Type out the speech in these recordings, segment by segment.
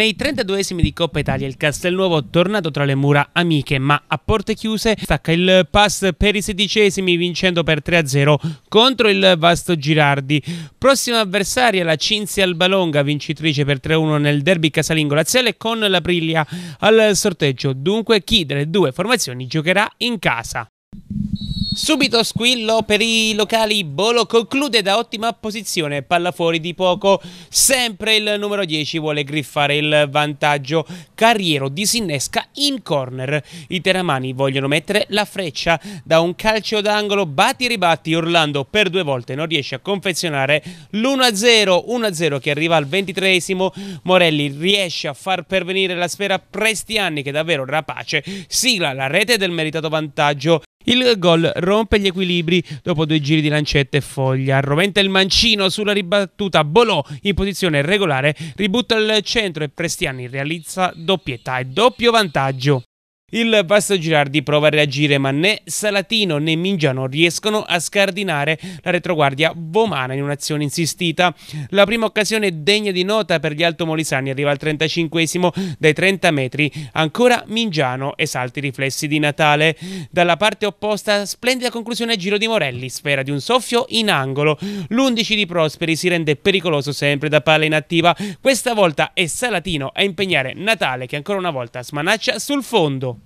Nei 32esimi di Coppa Italia il Castelnuovo tornato tra le mura amiche ma a porte chiuse stacca il pass per i sedicesimi vincendo per 3-0 contro il Vasto Girardi. Prossima avversaria la Cinzia Albalonga vincitrice per 3-1 nel derby casalingo laziale con la Priglia al sorteggio. Dunque chi delle due formazioni giocherà in casa? Subito squillo per i locali. Bolo conclude da ottima posizione, palla fuori di poco. Sempre il numero 10 vuole griffare il vantaggio. Carriero disinnesca in corner. I teramani vogliono mettere la freccia da un calcio d'angolo. Batti e ribatti. Orlando per due volte non riesce a confezionare l'1-0. 1-0 che arriva al 23 Morelli riesce a far pervenire la sfera Prestiani che è davvero rapace sigla la rete del meritato vantaggio. Il gol rompe gli equilibri dopo due giri di lancette e foglia. Arroventa il mancino sulla ribattuta. Bolò in posizione regolare, ributta il centro e Prestiani realizza doppietà e doppio vantaggio. Il Vasto Girardi prova a reagire, ma né Salatino né Mingiano riescono a scardinare la retroguardia Bomana in un'azione insistita. La prima occasione degna di nota per gli altomolisani arriva al 35 dai 30 metri. Ancora Mingiano esalta i riflessi di Natale. Dalla parte opposta, splendida conclusione a giro di Morelli, sfera di un soffio in angolo. L'11 di Prosperi si rende pericoloso sempre da palla inattiva. Questa volta è Salatino a impegnare Natale che ancora una volta smanaccia sul fondo.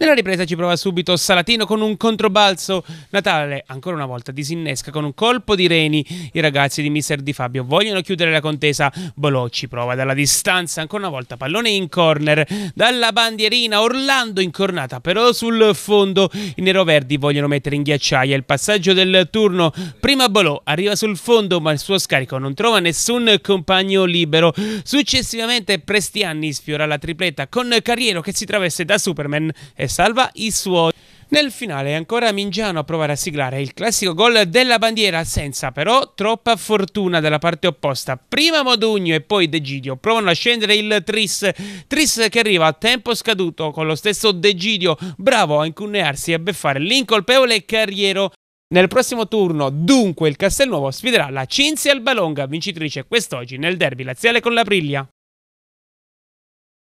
Nella ripresa ci prova subito Salatino con un controbalzo. Natale ancora una volta disinnesca con un colpo di reni. I ragazzi di Mister Di Fabio vogliono chiudere la contesa. Bolocci prova dalla distanza ancora una volta pallone in corner. Dalla bandierina Orlando incornata però sul fondo. I neroverdi vogliono mettere in ghiacciaia il passaggio del turno. Prima Bolò arriva sul fondo ma il suo scarico non trova nessun compagno libero. Successivamente Prestiani sfiora la tripletta con Carriero che si traveste da Superman e salva i suoi. Nel finale ancora Mingiano a provare a siglare il classico gol della bandiera senza però troppa fortuna dalla parte opposta. Prima Modugno e poi De Gidio provano a scendere il Tris. Tris che arriva a tempo scaduto con lo stesso De Gidio bravo a incunnearsi e a beffare l'incolpevole Carriero. Nel prossimo turno dunque il Castelnuovo sfiderà la Cinzia Albalonga vincitrice quest'oggi nel derby laziale con la Priglia.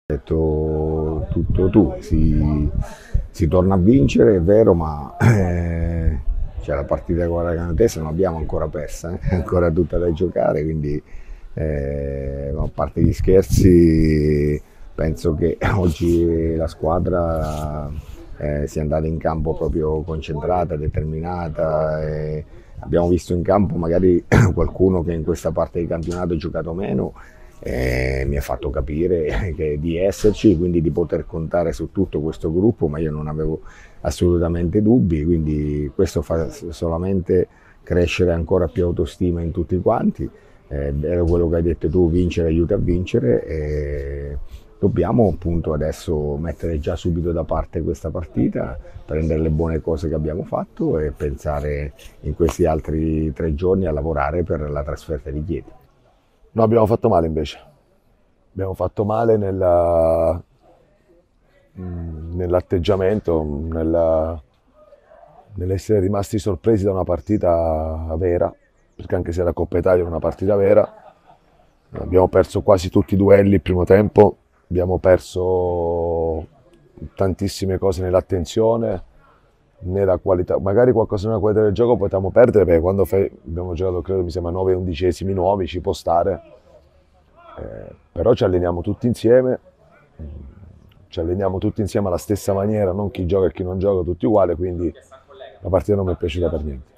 Detto tutto tu, si, si torna a vincere, è vero, ma eh, c'è la partita con la canadese, non abbiamo ancora persa, è eh, ancora tutta da giocare, quindi eh, a parte gli scherzi penso che oggi la squadra eh, sia andata in campo proprio concentrata, determinata. Eh, abbiamo visto in campo magari qualcuno che in questa parte di campionato ha giocato meno eh, mi ha fatto capire che, di esserci, quindi di poter contare su tutto questo gruppo, ma io non avevo assolutamente dubbi, quindi questo fa solamente crescere ancora più autostima in tutti quanti, eh, era quello che hai detto tu, vincere aiuta a vincere e dobbiamo appunto adesso mettere già subito da parte questa partita, prendere le buone cose che abbiamo fatto e pensare in questi altri tre giorni a lavorare per la trasferta di Chieti. No, abbiamo fatto male invece abbiamo fatto male nella, mm, nell'atteggiamento, nella, nell'essere rimasti sorpresi da una partita vera, perché anche se la Coppa Italia era una partita vera, abbiamo perso quasi tutti i duelli il primo tempo, abbiamo perso tantissime cose nell'attenzione, nella qualità, magari qualcosa nella qualità del gioco potevamo perdere perché quando abbiamo giocato credo mi sembra 9 undicesimi nuovi ci può stare eh, però ci alleniamo tutti insieme, mm, ci alleniamo tutti insieme alla stessa maniera, non chi gioca e chi non gioca, tutti uguali, quindi la partita non mi è piaciuta per niente.